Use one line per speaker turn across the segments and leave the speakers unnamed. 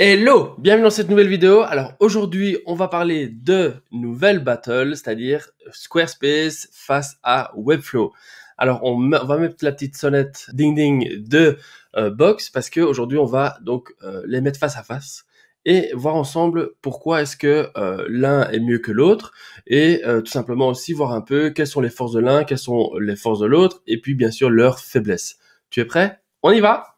Hello, bienvenue dans cette nouvelle vidéo. Alors aujourd'hui, on va parler de nouvelle battle, c'est-à-dire Squarespace face à Webflow. Alors on, va mettre la petite sonnette ding ding de euh, Box parce que aujourd'hui on va donc euh, les mettre face à face et voir ensemble pourquoi est-ce que euh, l'un est mieux que l'autre et tout simplement aussi voir un peu quelles sont les forces de l'un, quelles sont les forces de l'autre et puis bien sûr leurs faiblesses. Tu es prêt On y va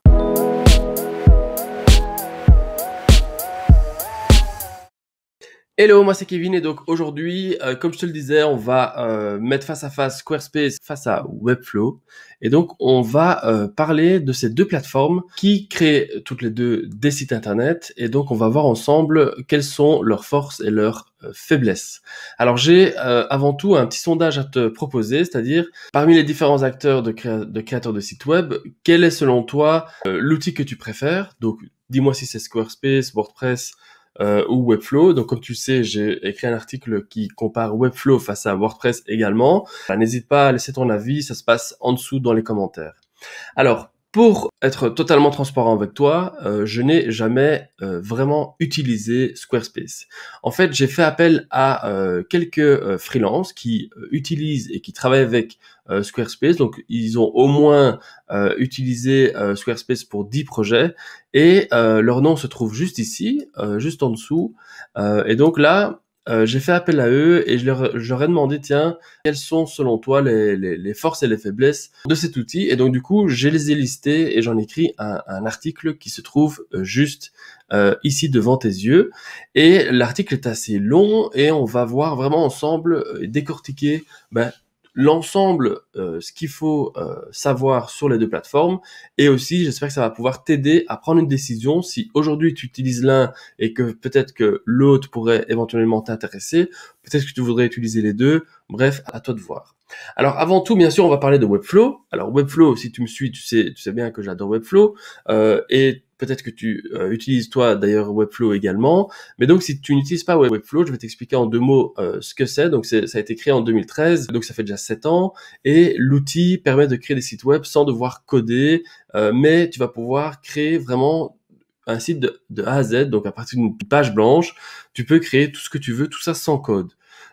Hello, moi c'est Kevin et donc aujourd'hui, euh, comme je te le disais, on va euh, mettre face à face Squarespace face à Webflow et donc on va euh, parler de ces deux plateformes qui créent toutes les deux des sites internet et donc on va voir ensemble quelles sont leurs forces et leurs faiblesses. Alors j'ai avant tout un petit sondage à te proposer, c'est-à-dire parmi les différents acteurs de créateurs de sites web, quel est selon toi l'outil que tu préfères Donc dis-moi si c'est Squarespace, WordPress, euh, ou Webflow. Donc, comme tu sais, j'ai écrit un article qui compare Webflow face à WordPress également. Bah, n'hésite pas à laisser ton avis, ça se passe en dessous dans les commentaires. Alors, pour être totalement transparent avec toi, euh, je n'ai jamais euh, vraiment utilisé Squarespace. En fait, j'ai fait appel à euh, quelques freelances qui utilisent et qui travaillent avec Squarespace. Donc, ils ont au moins utilisé Squarespace pour 10 projets et leur nom se trouve juste ici, juste en dessous. et donc là, euh, j'ai fait appel à eux et je leur, ai demandé, tiens, quelles sont selon toi les, forces et les faiblesses de cet outil Et donc du coup, je les ai listés et j'en écris un, un, article qui se trouve euh, juste euh, ici devant tes yeux. Et l'article est assez long et on va voir vraiment ensemble décortiquer ben, l'ensemble, euh, ce qu'il faut euh, savoir sur les deux plateformes. Et aussi, j'espère que ça va pouvoir t'aider à prendre une décision. Si aujourd'hui tu utilises l'un et que peut-être que l'autre pourrait éventuellement t'intéresser, peut-être que tu voudrais utiliser les deux. Bref, à toi de voir. Alors avant tout, bien sûr, on va parler de Webflow. Alors Webflow, si tu me suis, tu sais, tu sais bien que j'adore Webflow. Euh, et peut-être que tu euh, utilises toi d'ailleurs Webflow également. Mais donc si tu n'utilises pas Webflow, je vais t'expliquer en deux mots euh, ce que c'est. Donc ça a été créé en 2013, donc ça fait déjà 7 ans. Et l'outil permet de créer des sites web sans devoir coder, euh, mais tu vas pouvoir créer vraiment un site de A à Z, donc à partir d'une page blanche, tu peux créer tout ce que tu veux, tout ça sans code.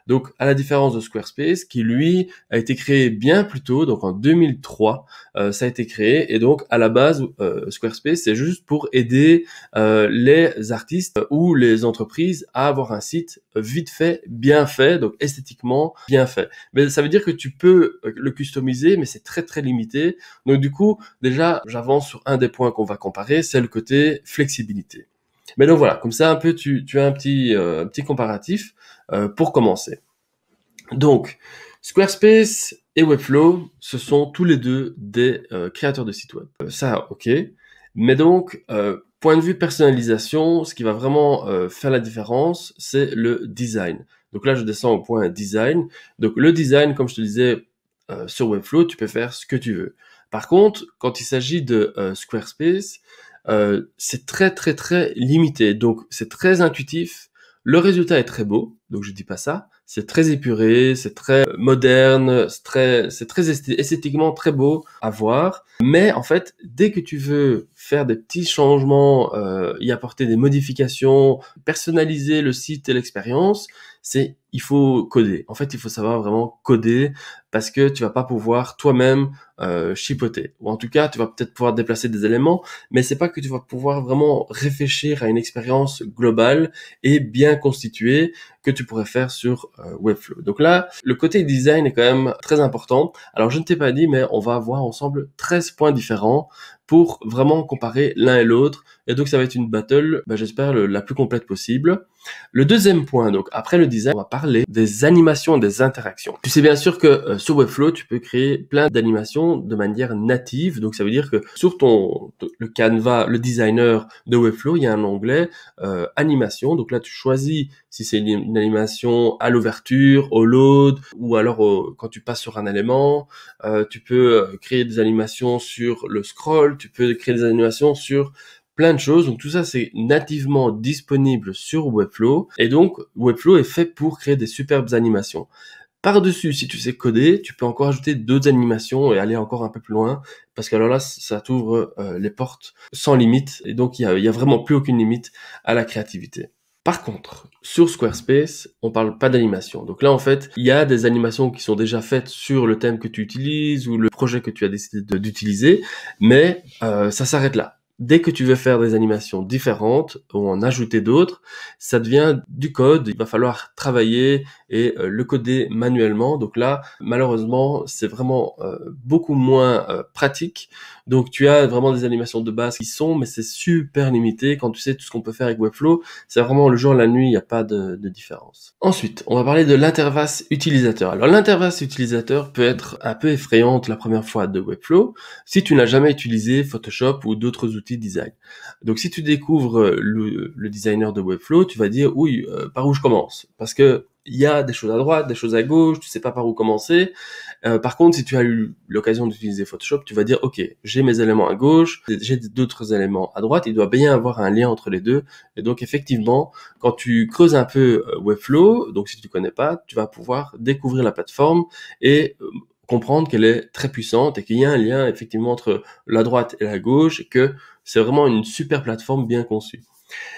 Donc, à la différence de Squarespace, qui lui a été créé bien plus tôt, donc en 2003, euh, ça a été créé. Et donc, à la base, euh, Squarespace, c'est juste pour aider euh, les artistes ou les entreprises à avoir un site vite fait, bien fait, donc esthétiquement bien fait. Mais ça veut dire que tu peux le customiser, mais c'est très très limité. Donc, du coup, déjà, j'avance sur un des points qu'on va comparer, c'est le côté flexibilité. Mais donc voilà, comme ça un peu tu, tu as un petit, euh, petit comparatif euh, pour commencer. Donc, Squarespace et Webflow, ce sont tous les deux des euh, créateurs de sites web. Ça, ok. Mais donc, point de vue personnalisation, ce qui va vraiment faire la différence, c'est le design. Donc là, je descends au point design. Donc le design, comme je te disais sur Webflow, tu peux faire ce que tu veux. Par contre, quand il s'agit de Squarespace, euh, c'est très très très limité. Donc c'est très intuitif. Le résultat est très beau, donc je dis pas ça. C'est très épuré, c'est très moderne, c'est très, c'est très esthétiquement très beau à voir. Mais en fait, dès que tu veux faire des petits changements, euh, y apporter des modifications, personnaliser le site et l'expérience, c'est il faut coder. En fait, il faut savoir vraiment coder parce que tu vas pas pouvoir toi-même euh, chipoter. Ou en tout cas, tu vas peut-être pouvoir déplacer des éléments, mais c'est pas que tu vas pouvoir vraiment réfléchir à une expérience globale et bien constituée que tu pourrais faire sur euh, Webflow. Donc là, le côté design est quand même très important. Alors, je ne t'ai pas dit, mais on va voir ensemble 13 points différents pour vraiment comparer l'un et l'autre. Et donc, ça va être une battle, bah, j'espère, la plus complète possible. Le deuxième point, donc, après le design, on va partir des animations, des interactions. Tu sais bien sûr que euh, sur Webflow, tu peux créer plein d'animations de manière native. Donc ça veut dire que sur ton le Canva, le designer de Webflow, il y a un onglet euh, animation. Donc là, tu choisis si c'est une, animation à l'ouverture, au load, ou alors euh, quand tu passes sur un élément. tu peux créer des animations sur le scroll. Tu peux créer des animations sur plein de choses. Donc tout ça, c'est nativement disponible sur Webflow. Et donc Webflow est fait pour créer des superbes animations. Par-dessus, si tu sais coder, tu peux encore ajouter d'autres animations et aller encore un peu plus loin, parce qu'alors là, ça t'ouvre euh, les portes sans limite, et donc il n'y a, a vraiment plus aucune limite à la créativité. Par contre, sur Squarespace, on parle pas d'animation. Donc là, en fait, il y a des animations qui sont déjà faites sur le thème que tu utilises ou le projet que tu as décidé d'utiliser, mais euh, ça s'arrête là dès que tu veux faire des animations différentes ou en ajouter d'autres, ça devient du code. Il va falloir travailler et euh, le coder manuellement. Donc là, malheureusement, c'est vraiment euh, beaucoup moins euh, pratique. Donc tu as vraiment des animations de base qui sont, mais c'est super limité. Quand tu sais tout ce qu'on peut faire avec Webflow, c'est vraiment le jour la nuit, il n'y a pas de, différence. Ensuite, on va parler de l'interface utilisateur. Alors l'interface utilisateur peut être un peu effrayante la première fois de Webflow si tu n'as jamais utilisé Photoshop ou d'autres outils design. Donc si tu découvres le, designer de Webflow, tu vas dire oui, par où je commence Parce que il y a des choses à droite, des choses à gauche, tu sais pas par où commencer. Euh, par contre, si tu as eu l'occasion d'utiliser Photoshop, tu vas dire, OK, j'ai mes éléments à gauche, j'ai d'autres éléments à droite, il doit bien avoir un lien entre les deux. Et donc, effectivement, quand tu creuses un peu euh, Webflow, donc si tu connais pas, tu vas pouvoir découvrir la plateforme et euh, comprendre qu'elle est très puissante et qu'il y a un lien effectivement entre la droite et la gauche et que c'est vraiment une super plateforme bien conçue.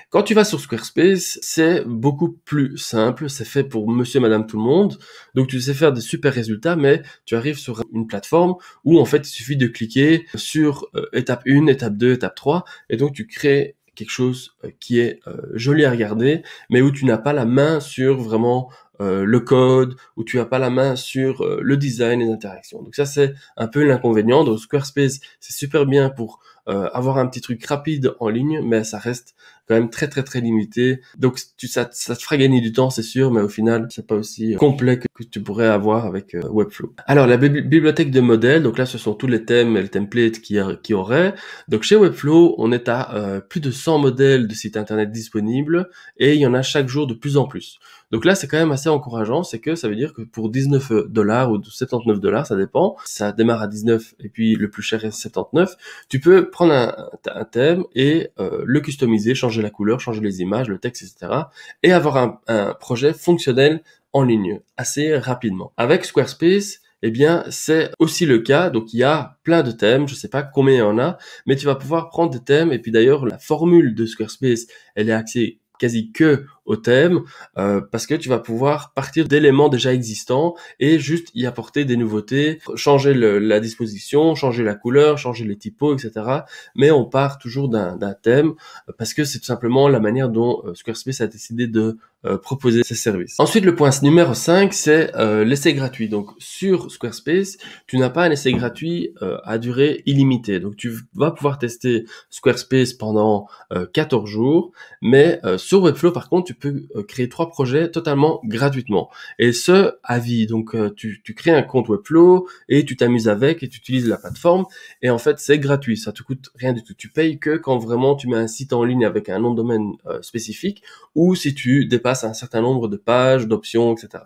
Quand tu vas sur Squarespace, c'est beaucoup plus simple, c'est fait pour monsieur, madame, tout le monde. Donc tu sais faire des super résultats, mais tu arrives sur une plateforme où en fait il suffit de cliquer sur euh, étape 1, étape 2, étape 3, et donc tu crées quelque chose euh, qui est euh, joli à regarder, mais où tu n'as pas la main sur vraiment le code, où tu n'as pas la main sur le design et les interactions. Donc ça, c'est un peu l'inconvénient. Donc Squarespace, c'est super bien pour euh, avoir un petit truc rapide en ligne, mais ça reste quand même très très très limité. Donc tu, ça, ça te fera gagner du temps, c'est sûr, mais au final, c'est pas aussi euh, complet que, tu pourrais avoir avec euh, Webflow. Alors la bibliothèque de modèles, donc là ce sont tous les thèmes et les templates qui, qui auraient. Donc chez Webflow, on est à plus de 100 modèles de sites internet disponibles et il y en a chaque jour de plus en plus. Donc là, c'est quand même assez encourageant, c'est que ça veut dire que pour 19 dollars ou 79 dollars, ça dépend, ça démarre à 19 et puis le plus cher est 79, tu peux prendre un, thème et euh, le customiser, changer la couleur, changer les images, le texte, etc. Et avoir un, projet fonctionnel en ligne assez rapidement. Avec Squarespace, eh bien, c'est aussi le cas. Donc, il y a plein de thèmes. Je ne sais pas combien il y en a, mais tu vas pouvoir prendre des thèmes. Et puis, d'ailleurs, la formule de Squarespace, elle est axée quasi que au thème euh, parce que tu vas pouvoir partir d'éléments déjà existants et juste y apporter des nouveautés, changer le, la disposition, changer la couleur, changer les typos, etc. Mais on part toujours d'un thème parce que c'est tout simplement la manière dont euh, Squarespace a décidé de euh, proposer ses services. Ensuite, le point numéro 5, c'est l'essai gratuit. Donc sur Squarespace, tu n'as pas un essai gratuit à durée illimitée. Donc tu vas pouvoir tester Squarespace pendant 14 jours, mais sur Webflow, par contre, tu peux euh, créer trois projets totalement gratuitement. Et ce, à vie. Donc, euh, tu, crées un compte Webflow et tu t'amuses avec et tu utilises la plateforme. Et en fait, c'est gratuit. Ça te coûte rien du tout. Tu payes que quand vraiment tu mets un site en ligne avec un nom de domaine euh, spécifique ou si tu dépasses un certain nombre de pages, d'options, etc.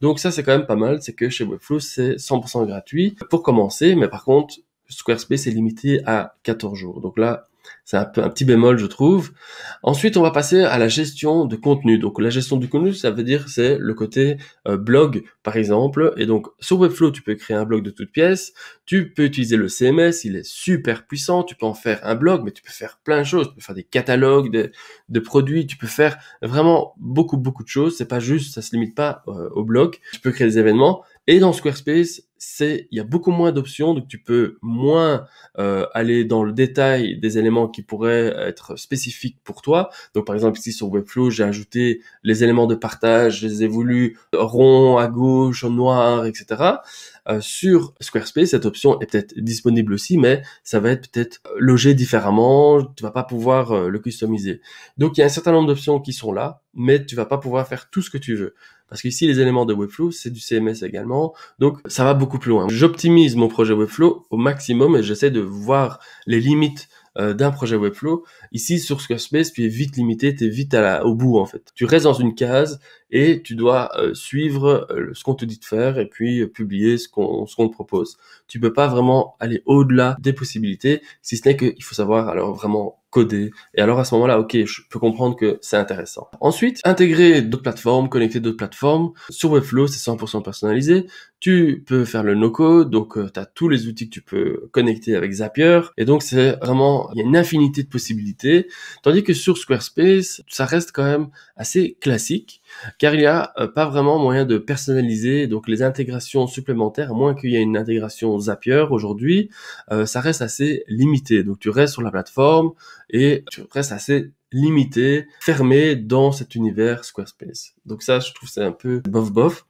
Donc ça, c'est quand même pas mal. C'est que chez Webflow, c'est 100% gratuit pour commencer. Mais par contre, Squarespace est limité à 14 jours. Donc là, c'est un, petit bémol, je trouve. Ensuite, on va passer à la gestion de contenu. Donc, la gestion du contenu, ça veut dire c'est le côté euh, blog, par exemple. Et donc, sur Webflow, tu peux créer un blog de toutes pièces. Tu peux utiliser le CMS, il est super puissant. Tu peux en faire un blog, mais tu peux faire plein de choses. Tu peux faire des catalogues de, produits. Tu peux faire vraiment beaucoup, beaucoup de choses. C'est pas juste, ça se limite pas euh, au blog. Tu peux créer des événements. Et dans Squarespace, c'est il y a beaucoup moins d'options, donc tu peux moins euh, aller dans le détail des éléments qui pourraient être spécifiques pour toi. Donc par exemple ici sur Webflow, j'ai ajouté les éléments de partage, je les ai voulu ronds à gauche, noir, etc. Euh, sur Squarespace, cette option est peut-être disponible aussi, mais ça va être peut-être euh, logé différemment. Tu vas pas pouvoir le customiser. Donc il y a un certain nombre d'options qui sont là, mais tu vas pas pouvoir faire tout ce que tu veux. Parce qu'ici, les éléments de Webflow, c'est du CMS également. Donc, ça va beaucoup plus loin. J'optimise mon projet Webflow au maximum et j'essaie de voir les limites euh, d'un projet Webflow. Ici, sur Squarespace, tu es vite limité, tu es vite à la, au bout en fait. Tu restes dans une case et tu dois euh, suivre euh, ce qu'on te dit de faire et puis publier ce qu'on te propose. Tu peux pas vraiment aller au-delà des possibilités, si ce n'est qu'il faut savoir alors vraiment coder. Et alors à ce moment-là, ok, je peux comprendre que c'est intéressant. Ensuite, intégrer d'autres plateformes, connecter d'autres plateformes. Sur Webflow, c'est 100% personnalisé. Tu peux faire le no-code, donc euh, tu as tous les outils que tu peux connecter avec Zapier. Et donc, c'est vraiment, il y a une infinité de possibilités. Tandis que sur Squarespace, ça reste quand même assez classique, car il n'y a euh, pas vraiment moyen de personnaliser donc les intégrations supplémentaires, moins qu'il y ait une intégration Zapier aujourd'hui, euh, ça reste assez limité. Donc, tu restes sur la plateforme et tu restes assez limité, fermé dans cet univers Squarespace. Donc ça, je trouve c'est un peu bof bof.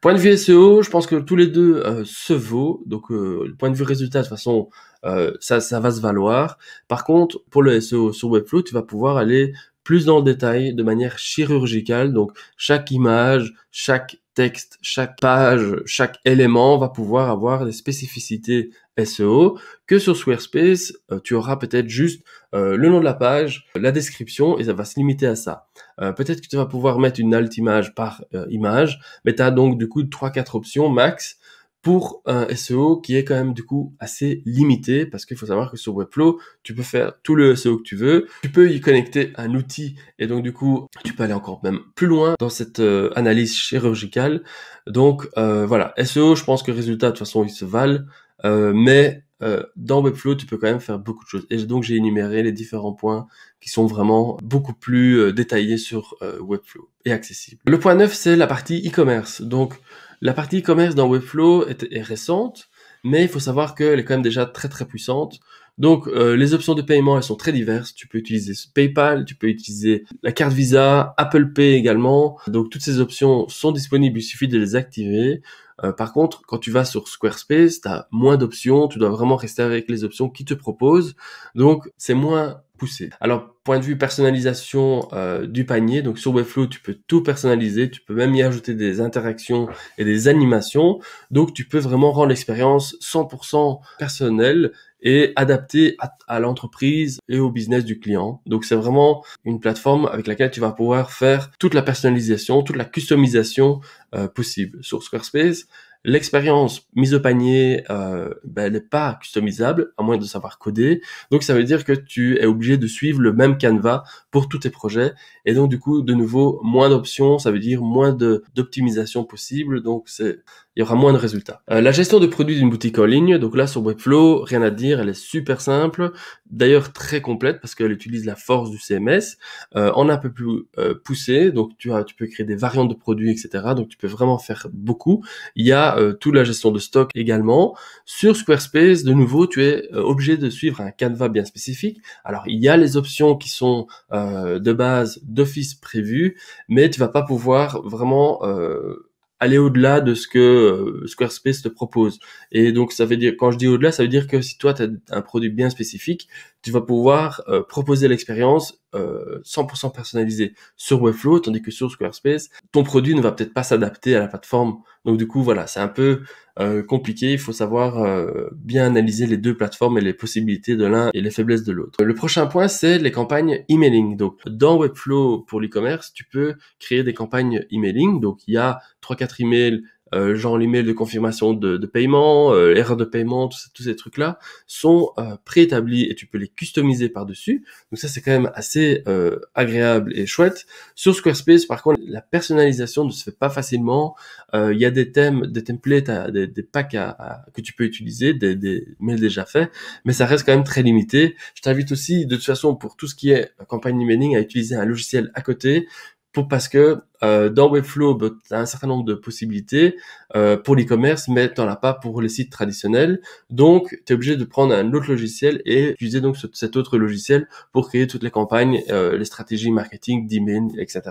Point de vue SEO, je pense que tous les deux euh, se vaut. Donc, euh, le point de vue résultat, de toute façon, euh, ça, ça va se valoir. Par contre, pour le SEO sur Webflow, tu vas pouvoir aller plus dans le détail de manière chirurgicale. Donc, chaque image, chaque texte, chaque page, chaque élément va pouvoir avoir des spécificités SEO que sur Squarespace, euh, tu auras peut-être juste euh, le nom de la page, la description et ça va se limiter à ça. Euh, peut-être que tu vas pouvoir mettre une alt image par image, mais tu as donc du coup 3 quatre options max pour un SEO qui est quand même du coup assez limité parce qu'il faut savoir que sur Webflow, tu peux faire tout le SEO que tu veux, tu peux y connecter un outil et donc du coup, tu peux aller encore même plus loin dans cette analyse chirurgicale. Donc voilà, SEO, je pense que résultat de toute façon, ils se valent. Euh, mais euh, dans Webflow, tu peux quand même faire beaucoup de choses. Et donc, j'ai énuméré les différents points qui sont vraiment beaucoup plus euh, détaillés sur Webflow et accessibles. Le point 9, c'est la partie e-commerce. Donc, la partie e-commerce dans Webflow est, est récente mais il faut savoir qu'elle est quand même déjà très très puissante. Donc euh, les options de paiement, elles sont très diverses. Tu peux utiliser PayPal, tu peux utiliser la carte Visa, Apple Pay également. Donc toutes ces options sont disponibles, il suffit de les activer. Euh, par contre, quand tu vas sur Squarespace, tu as moins d'options, tu dois vraiment rester avec les options qui te proposent. Donc c'est moins alors, point de vue personnalisation euh, du panier, donc sur Webflow, tu peux tout personnaliser, tu peux même y ajouter des interactions et des animations. Donc, tu peux vraiment rendre l'expérience 100% personnelle et adaptée à, l'entreprise et au business du client. Donc, c'est vraiment une plateforme avec laquelle tu vas pouvoir faire toute la personnalisation, toute la customisation euh, possible. Sur Squarespace, L'expérience mise au panier, elle euh, ben, n'est pas customisable, à moins de savoir coder. Donc ça veut dire que tu es obligé de suivre le même canevas pour tous tes projets. Et donc du coup, de nouveau, moins d'options, ça veut dire moins d'optimisation possible. Donc c'est il y aura moins de résultats. Euh, la gestion de produits d'une boutique en ligne, donc là sur Webflow, rien à dire, elle est super simple, d'ailleurs très complète parce qu'elle utilise la force du CMS. Euh, on un peu plus euh, poussé, donc tu, as, tu peux créer des variantes de produits, etc. Donc tu peux vraiment faire beaucoup. Il y a euh, toute la gestion de stock également. Sur Squarespace, de nouveau, tu es obligé de suivre un canevas bien spécifique. Alors il y a les options qui sont de base d'office prévues, mais tu vas pas pouvoir vraiment aller au-delà de ce que euh, Squarespace te propose. Et donc ça veut dire quand je dis au-delà, ça veut dire que si toi tu as un produit bien spécifique, tu vas pouvoir euh, proposer l'expérience 100% euh, personnalisée sur Webflow, tandis que sur Squarespace, ton produit ne va peut-être pas s'adapter à la plateforme. Donc du coup, voilà, c'est un peu euh, compliqué. Il faut savoir bien analyser les deux plateformes et les possibilités de l'un et les faiblesses de l'autre. Le prochain point, c'est les campagnes emailing. Donc dans Webflow pour l'e-commerce, tu peux créer des campagnes emailing. Donc il y a 3-4 emails euh, genre l'email de confirmation de, paiement, euh, erreur de paiement, tous, ces trucs-là, sont euh, préétablis et tu peux les customiser par-dessus. Donc ça, c'est quand même assez euh, agréable et chouette. Sur Squarespace, par contre, la personnalisation ne se fait pas facilement. Il y a des thèmes, des templates, des, packs que tu peux utiliser, des, des mails déjà faits, mais ça reste quand même très limité. Je t'invite aussi, de toute façon, pour tout ce qui est campagne emailing, à utiliser un logiciel à côté parce que euh, dans Webflow, bah, tu as un certain nombre de possibilités euh, pour l'e-commerce, mais tu n'en as pas pour les sites traditionnels. Donc, tu es obligé de prendre un autre logiciel et utiliser donc cet autre logiciel pour créer toutes les campagnes, euh, les stratégies marketing, d'email, etc.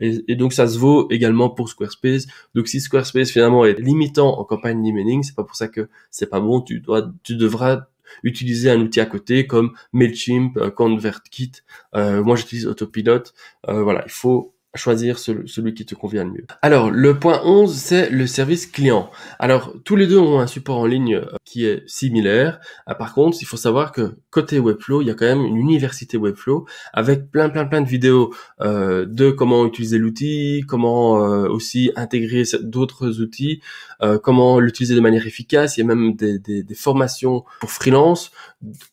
Et, donc, ça se vaut également pour Squarespace. Donc, si Squarespace finalement est limitant en campagne d'emailing, c'est pas pour ça que c'est pas bon. Tu dois, tu devras utiliser un outil à côté comme Mailchimp, euh, ConvertKit. Euh, moi, j'utilise Autopilot. Euh, voilà, il faut choisir celui qui te convient le mieux. Alors, le point 11, c'est le service client. Alors, tous les deux ont un support en ligne qui est similaire. Par contre, il faut savoir que côté Webflow, il y a quand même une université Webflow avec plein plein plein de vidéos euh, de comment utiliser l'outil, comment euh, aussi intégrer d'autres outils, euh, comment l'utiliser de manière efficace. Il y a même des, des formations pour freelance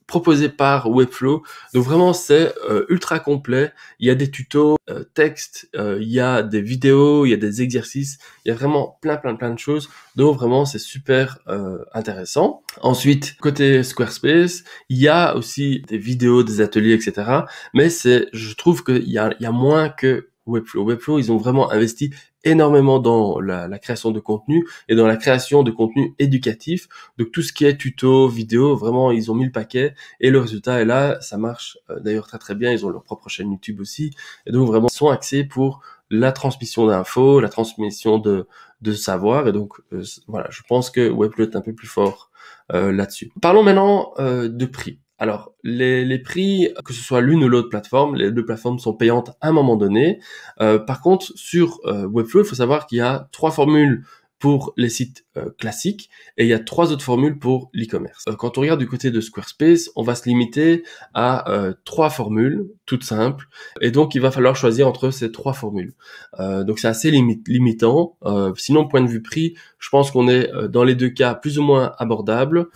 proposées par Webflow. Donc vraiment c'est ultra complet. Il y a des tutos, textes, il y a des vidéos, il y a des exercices. Il y a vraiment plein plein plein de choses. Donc vraiment c'est super intéressant. Ensuite côté Squarespace, il y a aussi des vidéos, des ateliers, etc. Mais c'est, je trouve qu'il y a, il y a moins que Webflow. Webflow, ils ont vraiment investi énormément dans la, création de contenu et dans la création de contenu éducatif. Donc tout ce qui est tuto, vidéo, vraiment ils ont mis le paquet et le résultat est là, ça marche euh, d'ailleurs très très bien, ils ont leur propre chaîne YouTube aussi. Et donc vraiment ils sont axés pour la transmission d'infos, la transmission de, de savoir. Et donc euh, voilà, je pense que Webflow est un peu plus fort euh, là-dessus. Parlons maintenant de prix. Alors, les, les, prix, que ce soit l'une ou l'autre plateforme, les deux plateformes sont payantes à un moment donné. Euh, par contre, sur euh, Webflow, il faut savoir qu'il y a trois formules pour les sites euh, classiques et il y a trois autres formules pour l'e-commerce. Euh, quand on regarde du côté de Squarespace, on va se limiter à euh, trois formules toutes simples et donc il va falloir choisir entre ces trois formules. donc c'est assez limitant. sinon, point de vue prix, je pense qu'on est dans les deux cas plus ou moins abordable.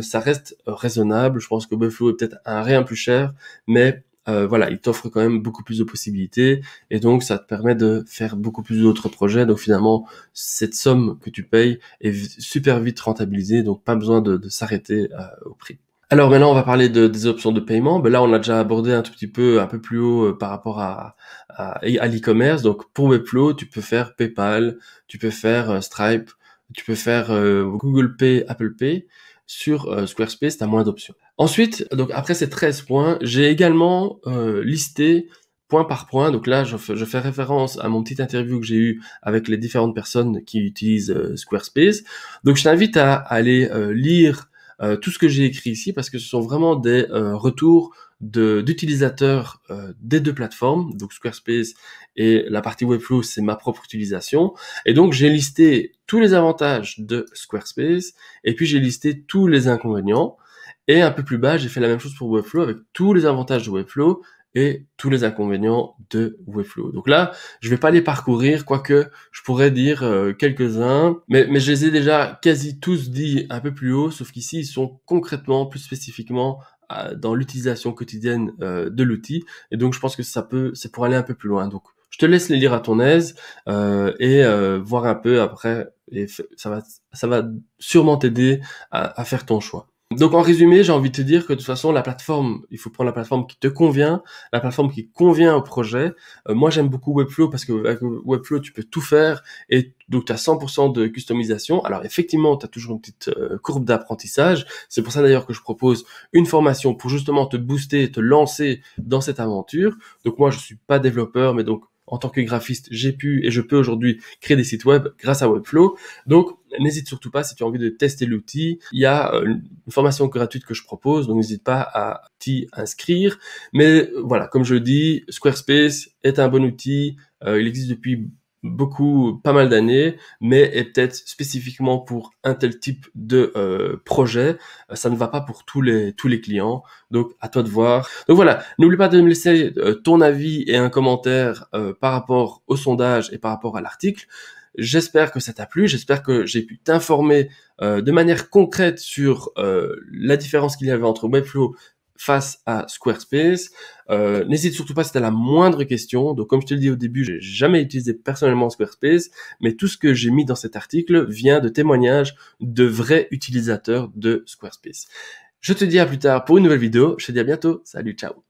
ça reste raisonnable. Je pense que Buffalo est peut-être un rien plus cher, mais euh, voilà, il t'offre quand même beaucoup plus de possibilités et donc ça te permet de faire beaucoup plus d'autres projets. Donc finalement, cette somme que tu payes est super vite rentabilisée, donc pas besoin de, s'arrêter euh, au prix. Alors maintenant, on va parler de, des options de paiement. Ben là, on a déjà abordé un tout petit peu, un peu plus haut euh, par rapport à, à, à l'e-commerce. Donc pour Webflow, tu peux faire PayPal, tu peux faire Stripe, tu peux faire Google Pay, Apple Pay. Sur Squarespace, tu as moins d'options. Ensuite, donc après ces 13 points, j'ai également euh, listé point par point. Donc là, je, fais référence à mon petite interview que j'ai eue avec les différentes personnes qui utilisent euh, Squarespace. Donc je t'invite à, aller euh, lire tout ce que j'ai écrit ici parce que ce sont vraiment des retours d'utilisateurs des deux plateformes, donc Squarespace et la partie Webflow, c'est ma propre utilisation. Et donc j'ai listé tous les avantages de Squarespace et puis j'ai listé tous les inconvénients. Et un peu plus bas, j'ai fait la même chose pour Webflow avec tous les avantages de Webflow et tous les inconvénients de Webflow. Donc là, je vais pas les parcourir, quoique je pourrais dire euh, quelques-uns, mais, mais je les ai déjà quasi tous dit un peu plus haut, sauf qu'ici, ils sont concrètement, plus spécifiquement, dans l'utilisation quotidienne euh, de l'outil. Et donc, je pense que ça peut, c'est pour aller un peu plus loin. Donc, je te laisse les lire à ton aise euh, et voir un peu après, et ça va, ça va sûrement t'aider à faire ton choix. Donc en résumé, j'ai envie de te dire que de toute façon, la plateforme, il faut prendre la plateforme qui te convient, la plateforme qui convient au projet. Euh, moi, j'aime beaucoup Webflow parce que avec Webflow, tu peux tout faire et donc tu as 100% de customisation. Alors effectivement, tu as toujours une petite euh, courbe d'apprentissage. C'est pour ça d'ailleurs que je propose une formation pour justement te booster, te lancer dans cette aventure. Donc moi, je suis pas développeur, mais donc en tant que graphiste, j'ai pu et je peux aujourd'hui créer des sites web grâce à Webflow. Donc n'hésite surtout pas si tu as envie de tester l'outil. Il y a euh, une formation gratuite que je propose, donc n'hésite pas à t'y inscrire. Mais euh, voilà, comme je le dis, Squarespace est un bon outil. Euh, il existe depuis beaucoup, pas mal d'années, mais est peut-être spécifiquement pour un tel type de projet. Ça ne va pas pour tous les tous les clients. Donc à toi de voir. Donc voilà, n'oublie pas de me laisser ton avis et un commentaire par rapport au sondage et par rapport à l'article. J'espère que ça t'a plu, j'espère que j'ai pu t'informer euh, de manière concrète sur euh, la différence qu'il y avait entre Webflow face à Squarespace. Euh, n'hésite surtout pas si tu as la moindre question. Donc comme je te le dis au début, j'ai jamais utilisé personnellement Squarespace, mais tout ce que j'ai mis dans cet article vient de témoignages de vrais utilisateurs de Squarespace. Je te dis à plus tard pour une nouvelle vidéo. Je te dis à bientôt. Salut, ciao.